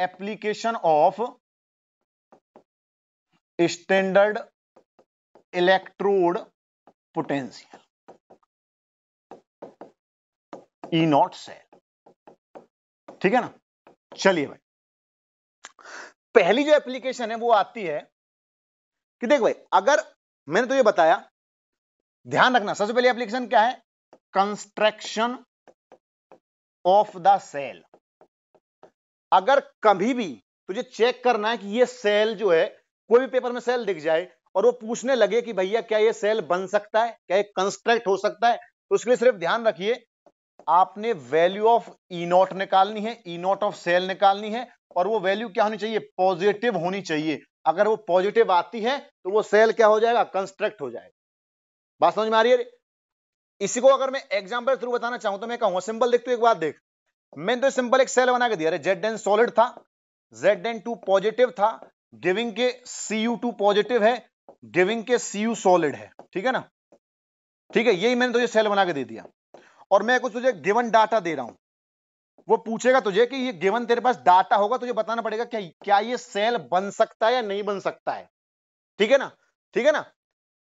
application of standard electrode potential E naught cell ठीक है ना चलिए भाई पहली जो एप्लीकेशन है वो आती है कि देख भाई अगर मैंने तो ये बताया ध्यान रखना सबसे पहली एप्लीकेशन क्या है कंस्ट्रक्शन ऑफ द सेल अगर कभी भी तुझे चेक करना है कि ये सेल जो है कोई भी पेपर में सेल दिख जाए और वो पूछने लगे कि भैया क्या ये सेल बन सकता है क्या ये कंस्ट्रक्ट हो सकता है तो उसके लिए सिर्फ ध्यान रखिए आपने वैल्यू ऑफ ई नॉट निकालनी है ई नॉट ऑफ सेल निकालनी है और वो वैल्यू क्या होनी चाहिए पॉजिटिव होनी चाहिए अगर वो पॉजिटिव आती है तो वो सेल क्या हो जाएगा कंस्ट्रक्ट हो जाएगा बात समझ में आ रही है इसी को अगर मैं एग्जाम्पल थ्रू बताना चाहूं तो मैं कहूंगा सिंपल देख तू एक बात देख मैंने तो सिंपल एक सेल बना के दिया जेड एन सॉलिड था जेड एन टू पॉजिटिव था गिविंग के सी यू टू पॉजिटिव है गिविंग के सी यू सॉलिड है ठीक है ना ठीक है यही मैंने तुझे सेल बना के दे दिया और मैं कुछ तुझे गिवन डाटा दे रहा हूं वो पूछेगा तुझे कि ये गिवन तेरे पास डाटा होगा तुझे बताना पड़ेगा क्या क्या ये सेल बन सकता है या नहीं बन सकता है ठीक है ना ठीक है ना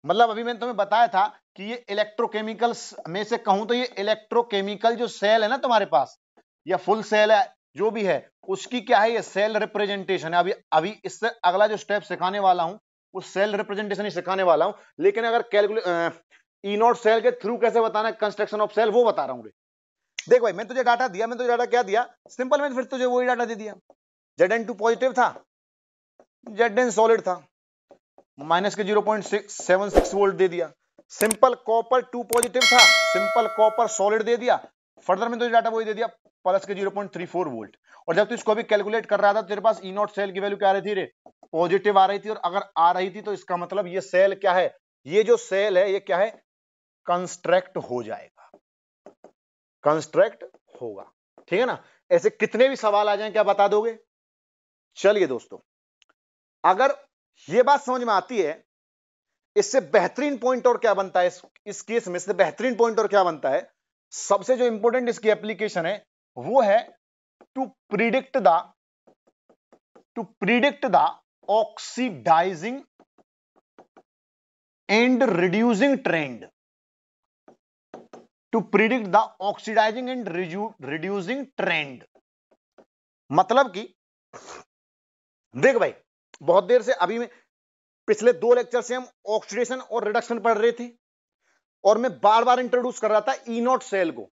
मतलब अभी मैंने तुम्हें बताया था कि ये इलेक्ट्रोकेमिकल में से कहूं तो ये इलेक्ट्रोकेमिकल जो सेल है ना तुम्हारे पास या फुल सेल है जो भी है उसकी क्या है ये सेल रिप्रेजेंटेशन है अभी अभी इससे अगला जो स्टेप सिखाने वाला हूं वो सेल रिप्रेजेंटेशन ही सिखाने वाला हूं लेकिन अगर कैलकुलेट ई नॉट सेल के थ्रू कैसे बताना कंस्ट्रक्शन ऑफ सेल वो बता रहा हूं देख भाई मैं तुझे डाटा दिया मैं तुझे डाटा क्या दिया सिंपल मैंने फिर तुझे वही डाटा दे दिया जेड एन टू पॉजिटिव था जेड एन सॉलिड था माइनस के zero point seven six volt दे दिया सिंपल कॉपर टू पॉजिटिव था सिंपल कॉपर सॉलिड दे दिया फर्दर में तो डाटा वही दे दिया प्लस के 0.34 वोल्ट और जब तू तो इसको भी कैलकुलेट कर रहा था तेरे पास ई नॉट सेल की वैल्यू क्या आ रही थी रे पॉजिटिव आ रही थी और अगर आ रही थी तो इसका मतलब ये सेल क्या है ये जो सेल है ये क्या है कंस्ट्रक्ट हो जाएगा कंस्ट्रक्ट होगा ठीक है ना ऐसे कितने भी सवाल आ जाए क्या बता दोगे चलिए दोस्तों अगर ये बात समझ में आती है इससे बेहतरीन पॉइंट और क्या बनता है इस, इस केस में इससे बेहतरीन पॉइंट और क्या बनता है सबसे जो इंपॉर्टेंट इसकी एप्लीकेशन है वो है to predict the to predict the oxidising and reducing trend to predict the oxidising and reducing trend मतलब कि देख भाई बहुत देर से अभी में पिछले दो लेक्चर से हम ऑक्सीडेशन और रिडक्शन पढ़ रहे थे और मैं बार बार इंट्रोड्यूस कर रहा था ई नॉट सेल को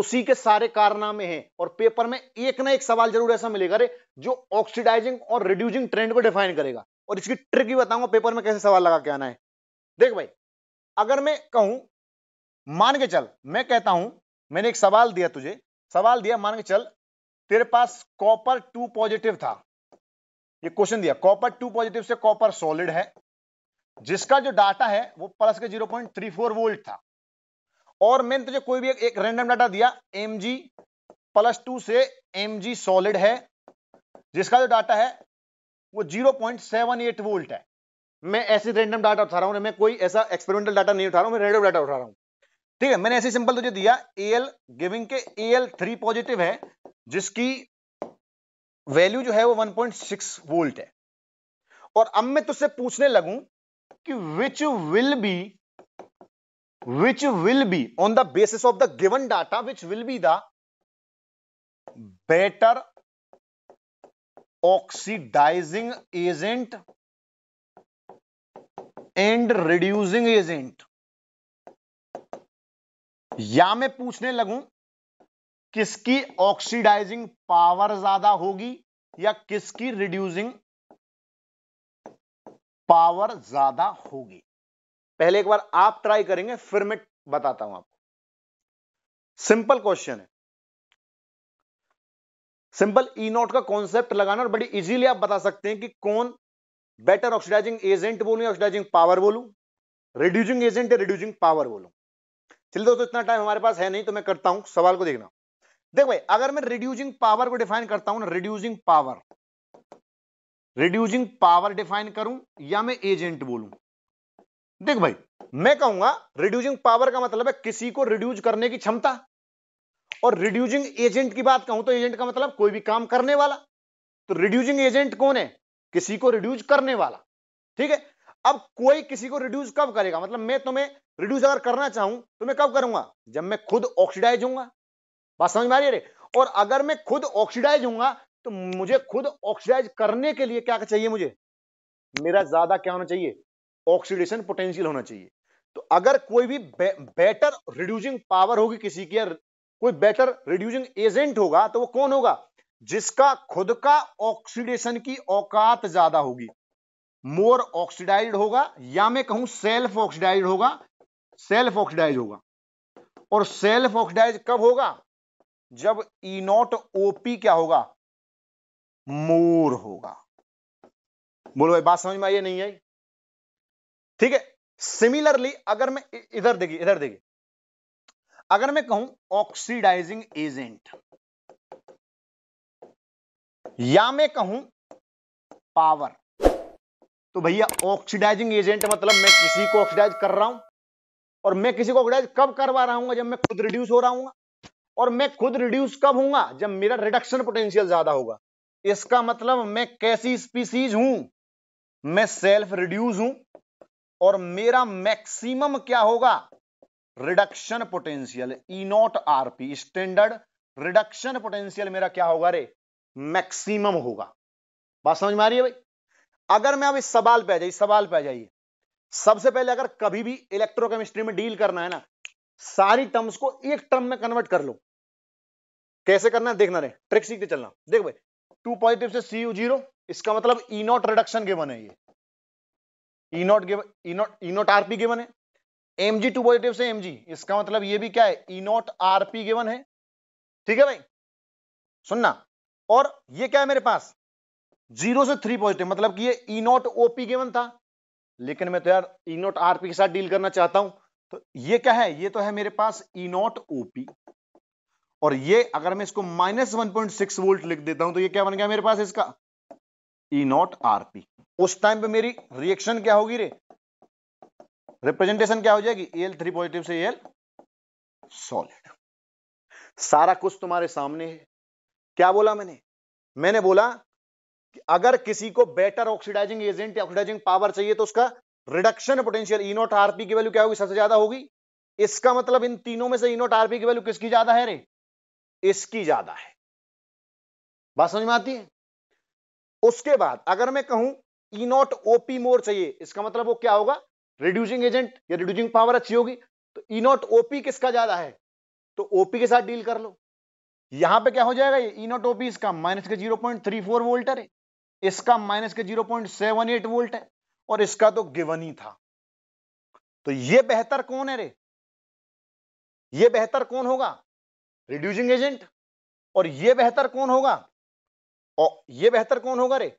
उसी के सारे कारनामे हैं और पेपर में एक ना एक सवाल जरूर ऐसा मिलेगा रे जो ऑक्सीडाइजिंग और रिड्यूसिंग ट्रेंड को डिफाइन करेगा और इसकी ट्रिक भी बताऊंगा पेपर में कैसे सवाल लगा के आना है देख भाई अगर मैं कहूं मान के चल मैं कहता हूं मैंने एक सवाल दिया तुझे सवाल दिया मान के चल तेरे पास कॉपर टू पॉजिटिव था ये क्वेश्चन दिया कॉपर टू पॉजिटिव से कॉपर सॉलिड है जिसका जो डाटा है वो प्लस के 0.34 वोल्ट था और मैंने तुझे कोई भी एक, एक रैंडम डाटा दिया एम जी प्लस टू से एम जी सॉलिड है जिसका जो डाटा है वो 0.78 वोल्ट है मैं ऐसे रैंडम डाटा उठा रहा हूं मैं कोई ऐसा एक्सपेरिमेंटल डाटा नहीं उठा रहा हूं मैं रैंडम डाटा उठा रहा हूं ठीक है मैंने ऐसे सिंपल तुझे दिया ए एल गिविंग के ए एल थ्री पॉजिटिव है जिसकी वैल्यू जो है वो 1.6 वोल्ट है और अब मैं तुझसे पूछने लगूं कि which will be which will be on the basis of the given data which will be the better oxidising agent and reducing agent या मैं पूछने लगूं किसकी ऑक्सीडाइजिंग पावर ज्यादा होगी या किसकी रिड्यूसिंग पावर ज्यादा होगी पहले एक बार आप ट्राई करेंगे फिर मैं बताता हूं आपको सिंपल क्वेश्चन है सिंपल ई नोट का कॉन्सेप्ट लगाना और बड़ी इजीली आप बता सकते हैं कि कौन बेटर ऑक्सीडाइजिंग एजेंट बोलू या ऑक्सीडाइजिंग पावर बोलू रिड्यूजिंग एजेंट या रिड्यूजिंग पावर बोलू चलिए दोस्तों इतना टाइम हमारे पास है नहीं तो मैं करता हूं सवाल को देखना देख भाई अगर मैं रिड्यूजिंग पावर को डिफाइन करता हूं ना reducing power reducing power define करूं या मैं एजेंट बोलूं देख भाई मैं कहूंगा रिड्यूसिंग पावर का मतलब है किसी को रिड्यूज करने की क्षमता और रिड्यूजिंग एजेंट की बात कहूं तो एजेंट का मतलब कोई भी काम करने वाला तो रिड्यूसिंग एजेंट कौन है किसी को रिड्यूज करने वाला ठीक है अब कोई किसी को रिड्यूस कब करेगा मतलब मैं तुम्हें रिड्यूस अगर करना चाहूं तो मैं कब करूंगा जब मैं खुद ऑक्सीडाइज हूंगा बात समझ में आ रही है और अगर मैं खुद ऑक्सीडाइज हूंगा तो मुझे खुद ऑक्सीडाइज करने के लिए क्या चाहिए मुझे मेरा ज्यादा क्या होना चाहिए ऑक्सीडेशन पोटेंशियल होना चाहिए तो अगर कोई भी बे, बेटर रिड्यूसिंग पावर होगी किसी की कोई बेटर रिड्यूसिंग एजेंट होगा तो वो कौन होगा जिसका खुद का ऑक्सीडेशन की औकात ज्यादा होगी मोर ऑक्सीडाइज होगा या मैं कहूं सेल्फ ऑक्सीडाइज होगा सेल्फ ऑक्सीडाइज होगा और सेल्फ ऑक्सीडाइज कब होगा जब ई नॉट ओपी क्या होगा मोर होगा बोलो भाई बात समझ में आई नहीं आई ठीक है सिमिलरली अगर मैं इधर देखिए इधर देखिए अगर मैं कहूं ऑक्सीडाइजिंग एजेंट या मैं कहूं पावर तो भैया ऑक्सीडाइजिंग एजेंट मतलब मैं किसी को ऑक्सीडाइज कर रहा हूं और मैं किसी को ऑक्सीडाइज कब करवा रहा हूं जब मैं खुद रिड्यूस हो रहा हूं और मैं खुद रिड्यूस कब हूंगा जब मेरा रिडक्शन पोटेंशियल ज्यादा होगा इसका मतलब मैं कैसी स्पीसीज हूं मैं सेल्फ रिड्यूस हूं और मेरा मैक्सिमम क्या होगा reduction potential E naught RP standard reduction potential मेरा क्या होगा रे मैक्सिमम होगा बात समझ में आ रही है भाई अगर मैं अब इस सवाल पे आ जाइए सवाल पे आ जाइए सबसे पहले अगर कभी भी इलेक्ट्रोकेमिस्ट्री में डील करना है ना सारी टर्म्स को एक टर्म में कन्वर्ट कर लो कैसे करना है देखना रे ट्रिक सीखते चलना देख भाई टू पॉजिटिव से सी यू जीरो इसका मतलब ई नॉट रिडक्शन गिवन है ये E naught E naught E naught RP given है एम जी टू पॉजिटिव से एम जी इसका मतलब ये भी क्या है ई नॉट आरपी गिवन है ठीक है भाई सुनना और ये क्या है मेरे पास जीरो से थ्री पॉजिटिव मतलब कि ये ई नॉट ओपी गिवन था लेकिन मैं तो यार ई नॉट आरपी के साथ डील करना चाहता हूं तो ये क्या है ये तो है मेरे पास ई नॉट ओपी और ये अगर मैं इसको minus one point six volt लिख देता हूं तो ये क्या बन गया मेरे पास इसका ई नॉट आरपी उस टाइम पे मेरी रिएक्शन क्या होगी रे रिप्रेजेंटेशन क्या हो जाएगी एल थ्री पॉजिटिव से एल सॉलिड सारा कुछ तुम्हारे सामने है क्या बोला मैंने मैंने बोला कि अगर किसी को better oxidising agent oxidising power चाहिए तो उसका reduction potential E naught RP की वैल्यू क्या होगी सबसे ज्यादा होगी इसका मतलब इन तीनों में से ई नॉट आरपी की वैल्यू किसकी ज्यादा है रे इसकी ज्यादा है बात समझ में आती है उसके बाद अगर मैं कहूं ई नॉट ओपी मोर चाहिए इसका मतलब वो क्या होगा रिड्यूसिंग एजेंट या रिड्यूसिंग पावर अच्छी होगी तो ई नॉट ओपी किसका ज्यादा है तो ओपी के साथ डील कर लो यहां पे क्या हो जाएगा ये ई नॉट ओपी इसका माइनस के 0.34 वोल्ट है इसका माइनस के 0.78 वोल्ट है और इसका तो गिवन ही था तो ये बेहतर कौन है रे ये बेहतर कौन होगा रिड्यूसिंग एजेंट और ये बेहतर कौन होगा और ये बेहतर कौन होगा रे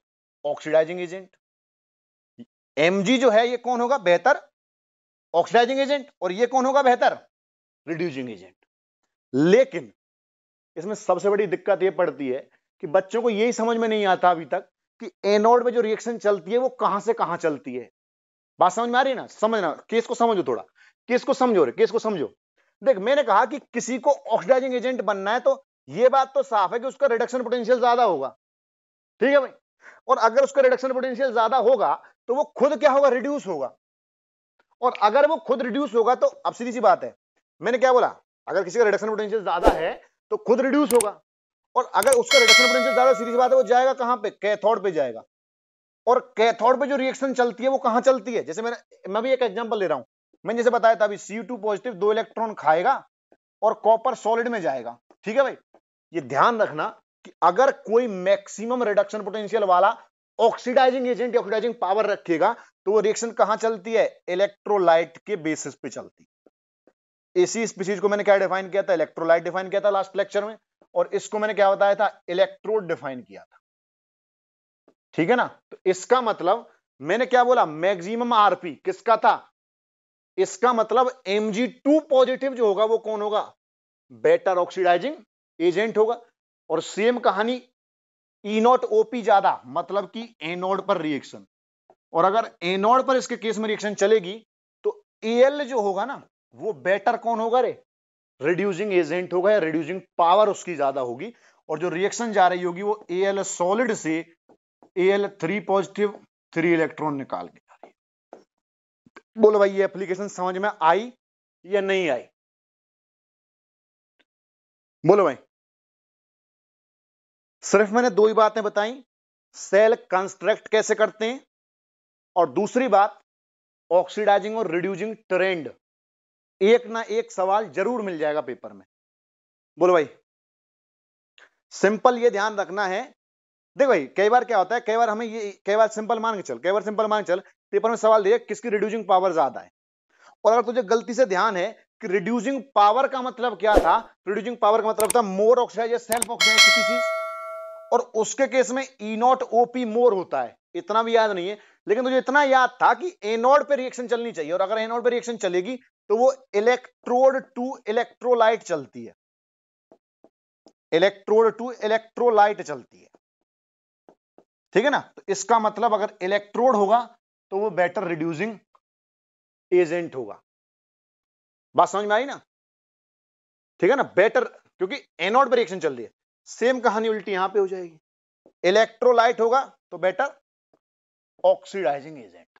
ऑक्सीडाइजिंग एजेंट एमजी जो है ये कौन होगा बेहतर ऑक्सीडाइजिंग एजेंट और ये कौन होगा बेहतर रिड्यूसिंग एजेंट लेकिन इसमें सबसे बड़ी दिक्कत ये पड़ती है कि बच्चों को यही समझ में नहीं आता अभी तक कि एनोड में जो रिएक्शन चलती है वो कहां से कहां चलती है बात समझ में आ रही है ना समझना केस को समझो थोड़ा केस को समझो रे केस को समझो देख मैंने कहा कि किसी को ऑक्सीडाइजिंग एजेंट बनना है तो ये बात तो साफ है कि उसका रिडक्शन पोटेंशियल ज्यादा होगा ठीक है भाई और अगर उसका रिडक्शन पोटेंशियल ज्यादा होगा तो वो खुद क्या होगा रिड्यूस होगा और अगर वो खुद रिड्यूस होगा तो अब सीधी सी बात है मैंने क्या बोला अगर किसी का रिडक्शन पोटेंशियल ज्यादा है तो खुद रिड्यूस होगा और अगर उसका रिडक्शन पोटेंशियल ज्यादा सीधी सी बात है वो जाएगा कहां पे कैथोड पे जाएगा और कैथोड पे जो रिएक्शन चलती है वो कहां चलती है जैसे मैंने मैं भी एक एग्जांपल ले रहा हूं मैंने जैसे बताया था अभी सी पॉजिटिव दो इलेक्ट्रॉन खाएगा और कॉपर सॉलिड में जाएगा ठीक है भाई ये ध्यान रखना कि अगर कोई मैक्सिमम रिडक्शन पोटेंशियल वाला ऑक्सीडाइजिंग एजेंट ऑक्सीडाइजिंग पावर रखेगा तो वो रिएक्शन कहां चलती है इलेक्ट्रोलाइट के बेसिस पे चलती है इसी स्पीसीज को मैंने क्या डिफाइन किया था इलेक्ट्रोलाइट डिफाइन किया था लास्ट लेक्चर में और इसको मैंने क्या बताया था इलेक्ट्रोड डिफाइन किया था ठीक है ना तो इसका मतलब मैंने क्या बोला मैक्सिमम आरपी किसका था इसका मतलब Mg2 पॉजिटिव जो होगा वो कौन होगा बेटर ऑक्सीडाइजिंग एजेंट होगा और सेम कहानी E नॉट OP ज्यादा मतलब कि एनोड पर रिएक्शन और अगर एनोड पर इसके केस में रिएक्शन चलेगी तो एल जो होगा ना वो बेटर कौन होगा रे रिड्यूसिंग एजेंट होगा या रिड्यूसिंग पावर उसकी ज्यादा होगी और जो रिएक्शन जा रही होगी वो एल सॉलिड से L three positive three electron निकाल के बोलो भाई ये एप्लीकेशन समझ में आई या नहीं आई बोलो भाई सिर्फ मैंने दो ही बातें बताई सेल कंस्ट्रक्ट कैसे करते हैं और दूसरी बात ऑक्सीडाइजिंग और रिड्यूसिंग ट्रेंड एक ना एक सवाल जरूर मिल जाएगा पेपर में बोलो भाई सिंपल ये ध्यान रखना है देखो भाई कई बार क्या होता है कई बार हमें ये कई बार सिंपल मान के चल कई बार सिंपल मान के चल पेपर में सवाल दिया किसकी रिड्यूसिंग पावर ज्यादा है और अगर तुझे गलती से ध्यान है कि रिड्यूसिंग पावर का मतलब क्या था रिड्यूसिंग तो पावर का मतलब था मोर ऑक्साइड या सेल्फ ऑक्साइड किसी चीज और उसके केस में ई नॉट ओपी मोर होता है इतना भी याद नहीं है लेकिन तुझे इतना याद था कि एनोड पे रिएक्शन चलनी चाहिए और अगर एनोड पे रिएक्शन चलेगी तो वो इलेक्ट्रोड टू इलेक्ट्रोलाइट चलती है इलेक्ट्रोड टू इलेक्ट्रोलाइट चलती है ठीक है ना तो इसका मतलब अगर इलेक्ट्रोड होगा तो वो बेटर रिड्यूसिंग एजेंट होगा बात समझ में आई ना ठीक है ना बेटर क्योंकि एनोड पर रिएक्शन चल रही है सेम कहानी उल्टी यहां पे हो जाएगी इलेक्ट्रोलाइट होगा तो बेटर ऑक्सीडाइजिंग एजेंट